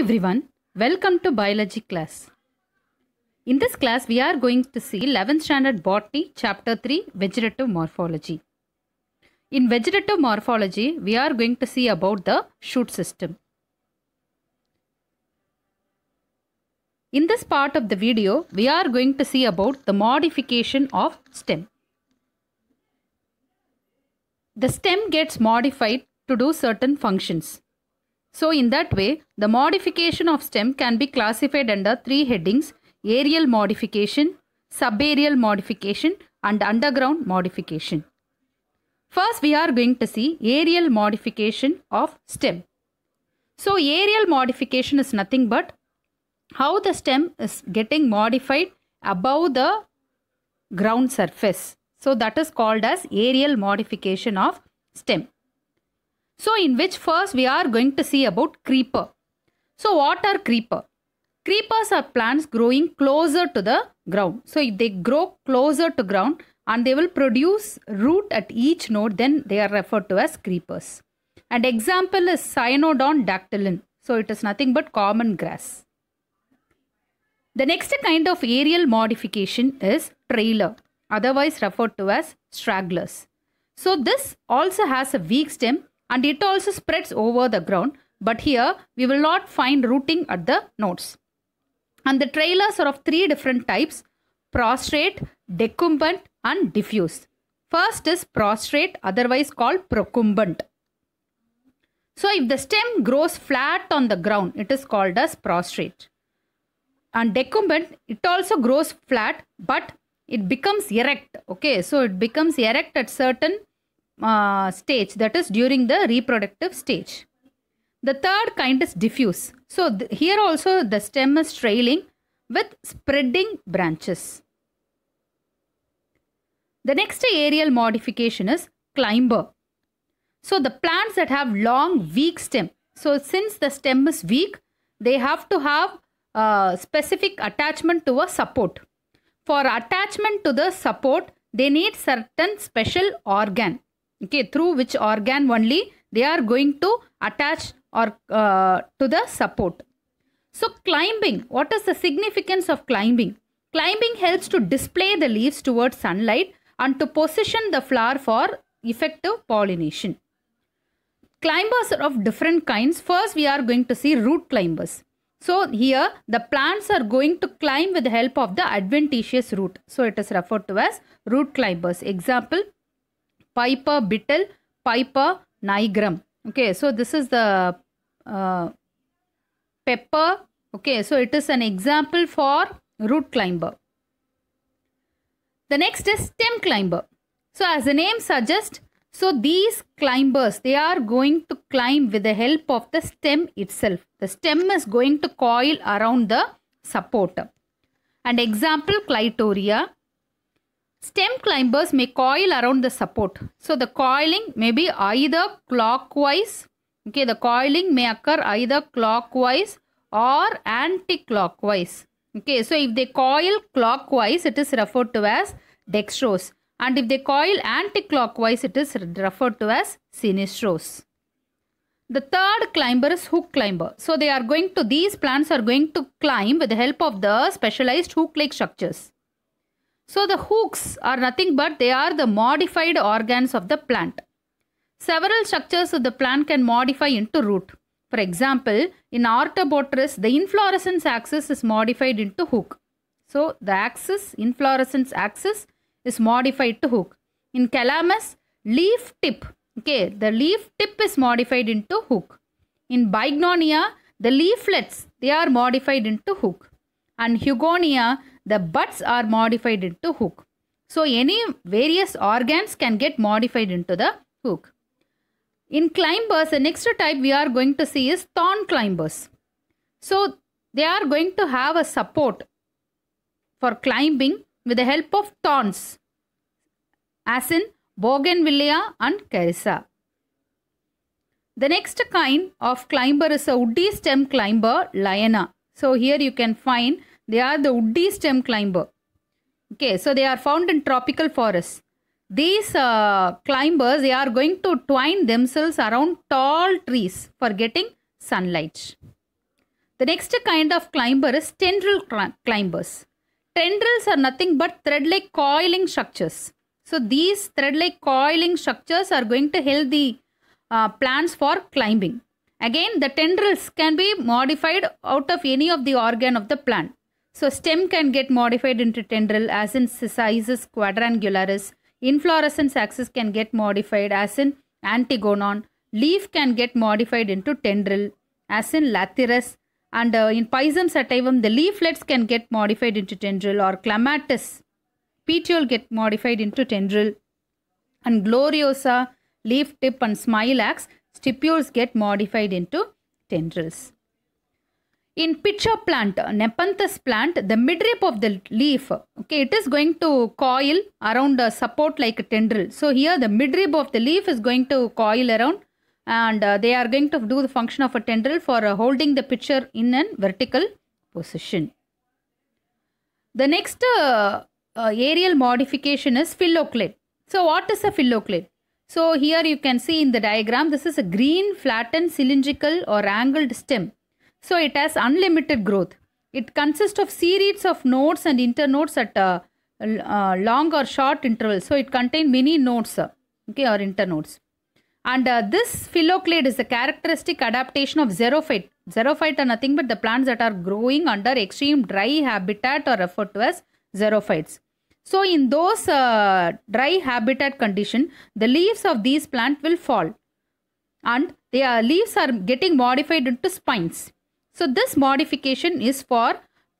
everyone, welcome to biology class. In this class we are going to see 11th standard botany chapter 3 vegetative morphology. In vegetative morphology we are going to see about the shoot system. In this part of the video we are going to see about the modification of stem. The stem gets modified to do certain functions so in that way, the modification of stem can be classified under three headings, aerial modification, subaerial modification and underground modification. First, we are going to see aerial modification of stem. So, aerial modification is nothing but how the stem is getting modified above the ground surface. So, that is called as aerial modification of stem. So in which first we are going to see about creeper. So what are creeper? Creepers are plants growing closer to the ground. So if they grow closer to ground and they will produce root at each node then they are referred to as creepers. And example is Cyanodon dactylin. So it is nothing but common grass. The next kind of aerial modification is trailer, otherwise referred to as stragglers. So this also has a weak stem and it also spreads over the ground but here we will not find rooting at the nodes. And the trailers are of three different types prostrate, decumbent and diffuse. First is prostrate otherwise called procumbent. So if the stem grows flat on the ground it is called as prostrate. And decumbent it also grows flat but it becomes erect okay so it becomes erect at certain uh, stage that is during the reproductive stage. The third kind is diffuse. So here also the stem is trailing with spreading branches. The next aerial modification is climber. So the plants that have long weak stem. So since the stem is weak, they have to have a uh, specific attachment to a support. For attachment to the support, they need certain special organ okay through which organ only they are going to attach or uh, to the support so climbing what is the significance of climbing climbing helps to display the leaves towards sunlight and to position the flower for effective pollination climbers are of different kinds first we are going to see root climbers so here the plants are going to climb with the help of the adventitious root so it is referred to as root climbers example Piper beetle, Piper nigrum. Okay, so this is the uh, pepper. Okay, so it is an example for root climber. The next is stem climber. So as the name suggests, so these climbers, they are going to climb with the help of the stem itself. The stem is going to coil around the supporter. And example, Clitoria. Stem climbers may coil around the support. So the coiling may be either clockwise, okay, the coiling may occur either clockwise or anti-clockwise. Okay, so if they coil clockwise, it is referred to as dextrose. And if they coil anti-clockwise, it is referred to as sinistrose. The third climber is hook climber. So they are going to, these plants are going to climb with the help of the specialized hook-like structures. So the hooks are nothing but they are the modified organs of the plant. Several structures of the plant can modify into root. For example, in Artobotrys, the inflorescence axis is modified into hook. So the axis, inflorescence axis is modified to hook. In Calamus, leaf tip, okay, the leaf tip is modified into hook. In Bignonia, the leaflets, they are modified into hook. And Hugonia, the butts are modified into hook. So any various organs can get modified into the hook. In climbers, the next type we are going to see is thorn climbers. So they are going to have a support for climbing with the help of thorns as in bougainvillea and carissa. The next kind of climber is a woody stem climber, liana. So here you can find they are the woody stem climber. Okay, so they are found in tropical forests. These uh, climbers, they are going to twine themselves around tall trees for getting sunlight. The next kind of climber is tendril climbers. Tendrils are nothing but thread-like coiling structures. So these thread-like coiling structures are going to help the uh, plants for climbing. Again, the tendrils can be modified out of any of the organ of the plant. So stem can get modified into tendril as in Cissus quadrangularis. Inflorescence axis can get modified as in antigonon. Leaf can get modified into tendril as in lathyrus. And uh, in Pisum sativum, the leaflets can get modified into tendril or clematis. Petiole get modified into tendril. And gloriosa, leaf tip and smilax, stipules get modified into tendrils in pitcher plant nepenthes plant the midrib of the leaf okay it is going to coil around a support like a tendril so here the midrib of the leaf is going to coil around and uh, they are going to do the function of a tendril for uh, holding the pitcher in an vertical position the next uh, uh aerial modification is phylloclade so what is a phylloclade so here you can see in the diagram this is a green flattened cylindrical or angled stem so it has unlimited growth. It consists of series of nodes and internodes at a uh, uh, long or short intervals. So it contains many nodes, uh, okay, or internodes. And uh, this phylloclade is a characteristic adaptation of xerophyte. Xerophyte are nothing but the plants that are growing under extreme dry habitat or referred to as xerophytes. So in those uh, dry habitat condition, the leaves of these plant will fall and their leaves are getting modified into spines. So this modification is for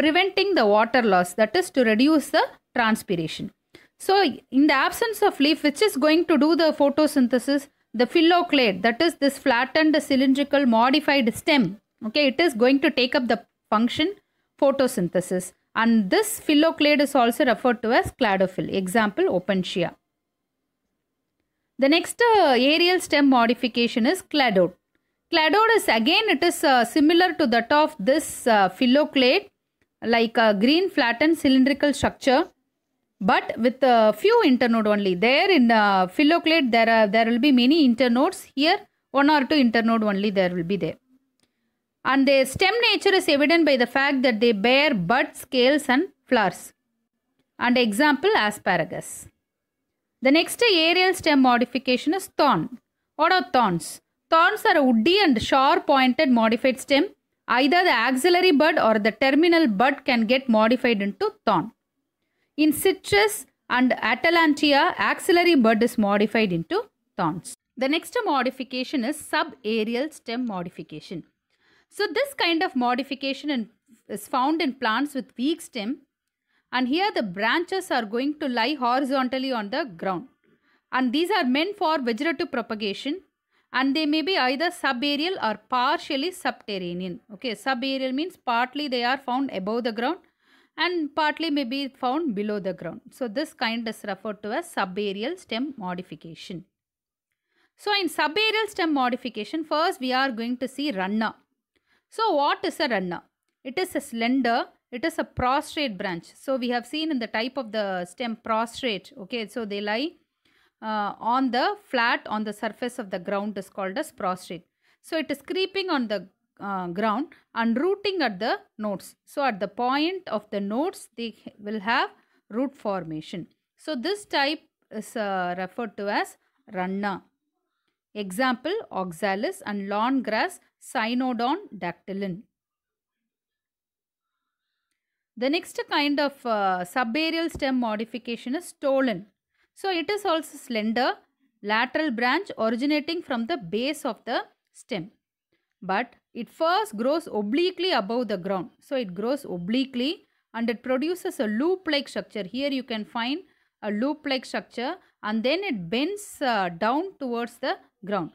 preventing the water loss that is to reduce the transpiration. So in the absence of leaf which is going to do the photosynthesis the phylloclade that is this flattened cylindrical modified stem okay it is going to take up the function photosynthesis and this phylloclade is also referred to as cladophyll. example Opuntia. The next uh, aerial stem modification is cladode. Cladodes again it is uh, similar to that of this uh, phylloclade like a green flattened cylindrical structure but with a few internode only. There in uh, phylloclade there are there will be many internodes here one or two internode only there will be there. And their stem nature is evident by the fact that they bear bud scales and flowers. And example asparagus. The next aerial stem modification is thorn. What are thorns? Thorns are woody and sharp pointed modified stem. Either the axillary bud or the terminal bud can get modified into thorn. In citrus and atalantia, axillary bud is modified into thorns. The next modification is subaerial stem modification. So this kind of modification in, is found in plants with weak stem and here the branches are going to lie horizontally on the ground and these are meant for vegetative propagation and they may be either subaerial or partially subterranean. Okay, subaerial means partly they are found above the ground and partly may be found below the ground. So this kind is referred to as subaerial stem modification. So in subaerial stem modification, first we are going to see runner. So what is a runner? It is a slender, it is a prostrate branch. So we have seen in the type of the stem prostrate. Okay, so they lie uh, on the flat on the surface of the ground is called as prostrate. So it is creeping on the uh, ground and rooting at the nodes. So at the point of the nodes they will have root formation. So this type is uh, referred to as runna. Example oxalis and lawn grass cynodon dactylin. The next kind of uh, subaerial stem modification is stolon. So it is also slender lateral branch originating from the base of the stem. But it first grows obliquely above the ground. So it grows obliquely and it produces a loop-like structure. Here you can find a loop-like structure and then it bends uh, down towards the ground.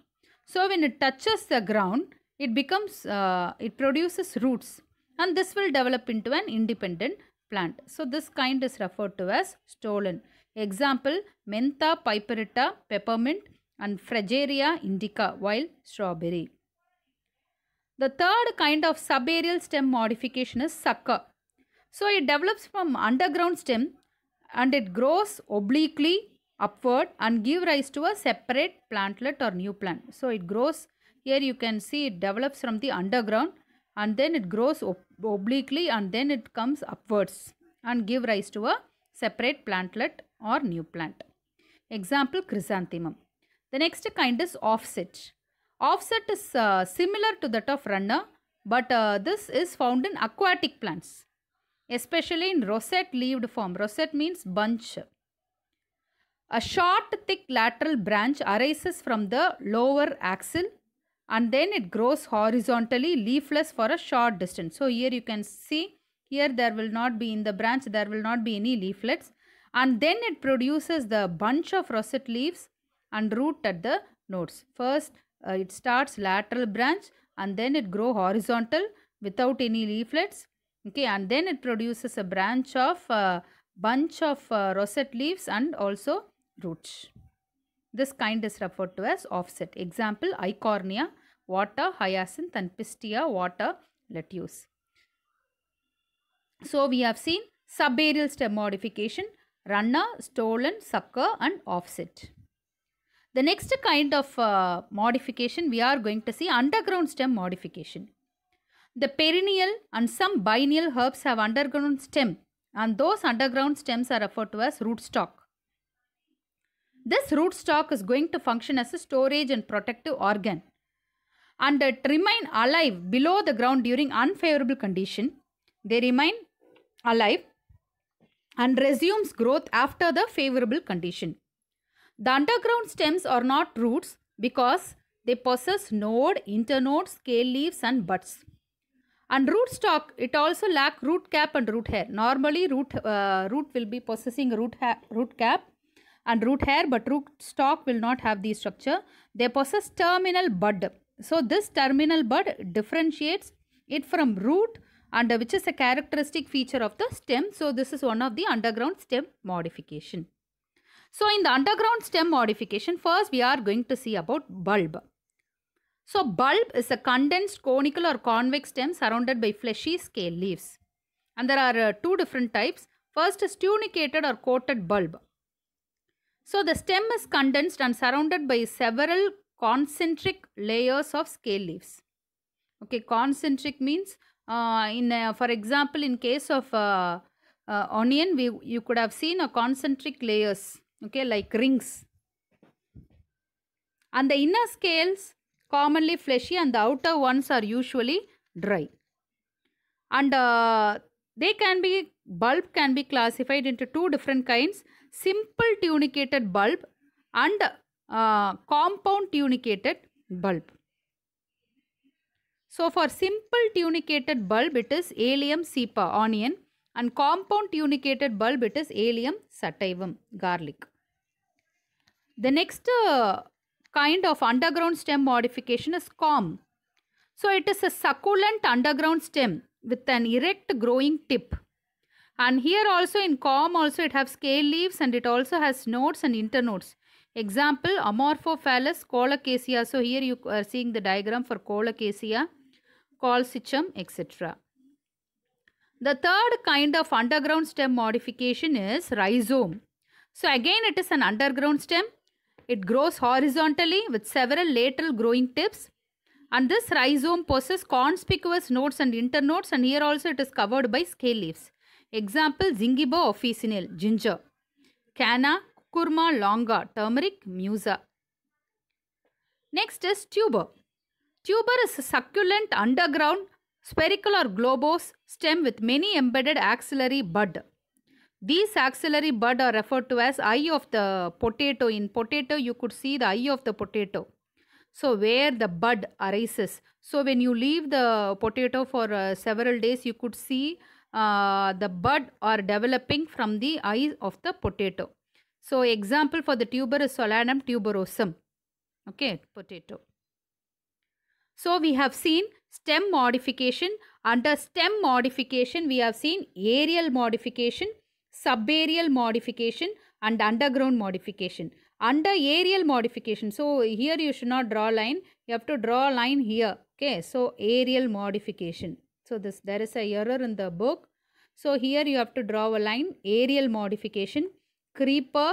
So when it touches the ground, it becomes, uh, it produces roots and this will develop into an independent plant. So this kind is referred to as stolen. Example, Mentha piperita, peppermint and Frageria indica, while strawberry. The third kind of subaerial stem modification is sucker. So it develops from underground stem and it grows obliquely upward and give rise to a separate plantlet or new plant. So it grows here you can see it develops from the underground and then it grows ob obliquely and then it comes upwards and give rise to a separate plantlet or new plant. Example chrysanthemum. The next kind is offset. Offset is uh, similar to that of runner but uh, this is found in aquatic plants especially in rosette leaved form. Rosette means bunch. A short thick lateral branch arises from the lower axil and then it grows horizontally leafless for a short distance. So here you can see here there will not be in the branch there will not be any leaflets and then it produces the bunch of rosette leaves and root at the nodes. First uh, it starts lateral branch and then it grow horizontal without any leaflets okay and then it produces a branch of uh, bunch of uh, rosette leaves and also roots. This kind is referred to as offset. Example icornia, water, hyacinth and pistia, water, lettuce. So we have seen subaerial stem modification runner, stolen, sucker and offset. The next kind of uh, modification we are going to see underground stem modification. The perennial and some biennial herbs have underground stem and those underground stems are referred to as rootstock. This rootstock is going to function as a storage and protective organ and it remain alive below the ground during unfavorable condition. They remain alive and resumes growth after the favorable condition. The underground stems are not roots because they possess node, internode, scale leaves and buds. And rootstock, it also lack root cap and root hair. Normally, root uh, root will be possessing root root cap and root hair, but rootstock will not have the structure. They possess terminal bud. So this terminal bud differentiates it from root and which is a characteristic feature of the stem. So this is one of the underground stem modification. So in the underground stem modification, first we are going to see about bulb. So bulb is a condensed conical or convex stem surrounded by fleshy scale leaves. And there are uh, two different types. First is tunicated or coated bulb. So the stem is condensed and surrounded by several concentric layers of scale leaves. Okay, concentric means uh, in uh, for example in case of uh, onion we you could have seen a concentric layers okay like rings and the inner scales commonly fleshy and the outer ones are usually dry and uh, they can be bulb can be classified into two different kinds simple tunicated bulb and uh, compound tunicated bulb so for simple tunicated bulb it is Allium cepa onion and compound tunicated bulb it is Allium sativum garlic. The next uh, kind of underground stem modification is COM. So it is a succulent underground stem with an erect growing tip. And here also in COM also it have scale leaves and it also has nodes and internodes. Example Amorphophallus colocasia. So here you are seeing the diagram for colocasia colchicum, etc. The third kind of underground stem modification is rhizome. So again it is an underground stem. It grows horizontally with several lateral growing tips and this rhizome possesses conspicuous nodes and internodes and here also it is covered by scale leaves. Example Zingiber officinal, ginger, Canna, Kurma longa, turmeric, musa. Next is tuber. Tuber is succulent underground spherical or globose stem with many embedded axillary bud. These axillary bud are referred to as eye of the potato. In potato, you could see the eye of the potato. So, where the bud arises. So, when you leave the potato for uh, several days, you could see uh, the bud are developing from the eye of the potato. So, example for the tuber is Solanum tuberosum. Okay, potato. So we have seen stem modification. Under stem modification, we have seen aerial modification, subaerial modification and underground modification. Under aerial modification, so here you should not draw line. You have to draw line here. Okay, so aerial modification. So this there is a error in the book. So here you have to draw a line. Aerial modification, creeper,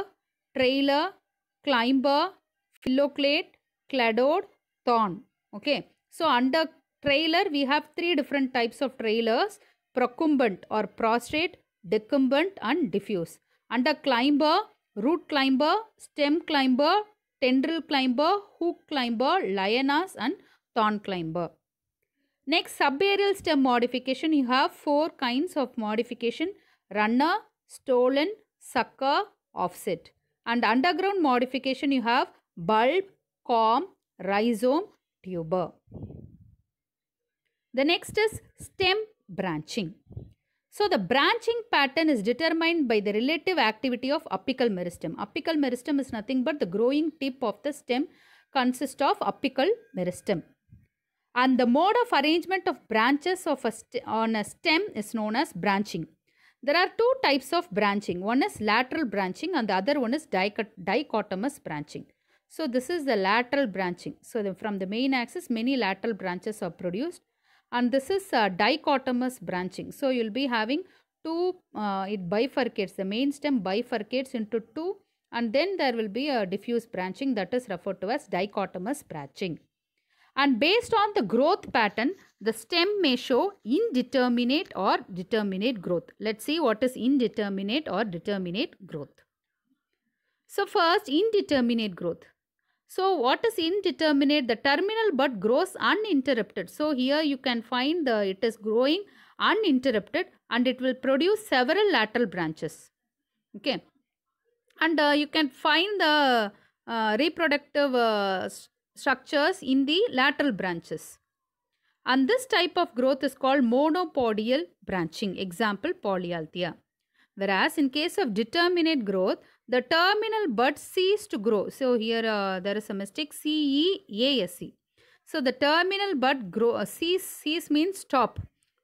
trailer, climber, phylloclade, cladode, thorn. Okay. So under trailer, we have three different types of trailers, procumbent or prostrate, decumbent and diffuse. Under climber, root climber, stem climber, tendril climber, hook climber, lioness and thorn climber. Next, subaerial stem modification. You have four kinds of modification. Runner, stolen, sucker, offset. And underground modification, you have bulb, comb, rhizome tuber. The next is stem branching. So the branching pattern is determined by the relative activity of apical meristem. Apical meristem is nothing but the growing tip of the stem consists of apical meristem. And the mode of arrangement of branches of a on a stem is known as branching. There are two types of branching. One is lateral branching and the other one is dichot dichotomous branching. So this is the lateral branching. So the, from the main axis many lateral branches are produced and this is a dichotomous branching. So you will be having two, uh, it bifurcates, the main stem bifurcates into two and then there will be a diffuse branching that is referred to as dichotomous branching. And based on the growth pattern, the stem may show indeterminate or determinate growth. Let's see what is indeterminate or determinate growth. So first, indeterminate growth. So what is indeterminate? The terminal bud grows uninterrupted. So here you can find the it is growing uninterrupted and it will produce several lateral branches. Okay. And uh, you can find the uh, reproductive uh, st structures in the lateral branches. And this type of growth is called monopodial branching. Example, Polyalthia. Whereas in case of determinate growth, the terminal bud cease to grow. So here uh, there is a mistake C-E-A-S-E. -E. So the terminal bud grow, uh, cease, cease means stop.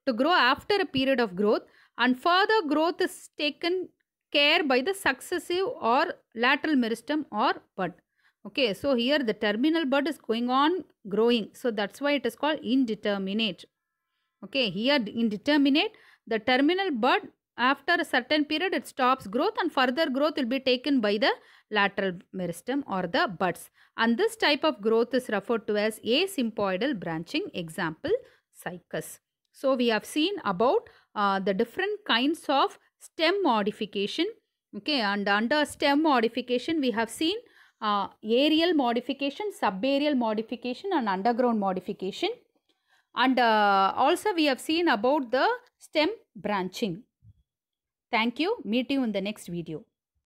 To grow after a period of growth and further growth is taken care by the successive or lateral meristem or bud. Okay, so here the terminal bud is going on growing. So that's why it is called indeterminate. Okay, here indeterminate, the terminal bud after a certain period it stops growth and further growth will be taken by the lateral meristem or the buds and this type of growth is referred to as sympodial branching example Cycas. So we have seen about uh, the different kinds of stem modification okay and under stem modification we have seen uh, aerial modification, subaerial modification and underground modification and uh, also we have seen about the stem branching Thank you. Meet you in the next video.